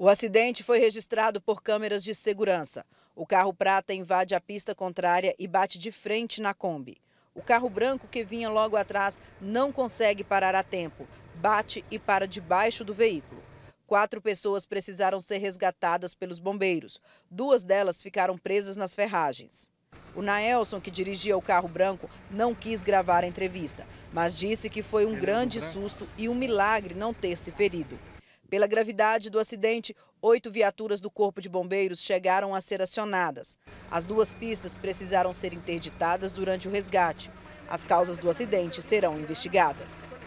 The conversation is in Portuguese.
O acidente foi registrado por câmeras de segurança. O carro prata invade a pista contrária e bate de frente na Kombi. O carro branco que vinha logo atrás não consegue parar a tempo, bate e para debaixo do veículo. Quatro pessoas precisaram ser resgatadas pelos bombeiros. Duas delas ficaram presas nas ferragens. O Naelson, que dirigia o carro branco, não quis gravar a entrevista, mas disse que foi um é grande susto e um milagre não ter se ferido. Pela gravidade do acidente, oito viaturas do Corpo de Bombeiros chegaram a ser acionadas. As duas pistas precisaram ser interditadas durante o resgate. As causas do acidente serão investigadas.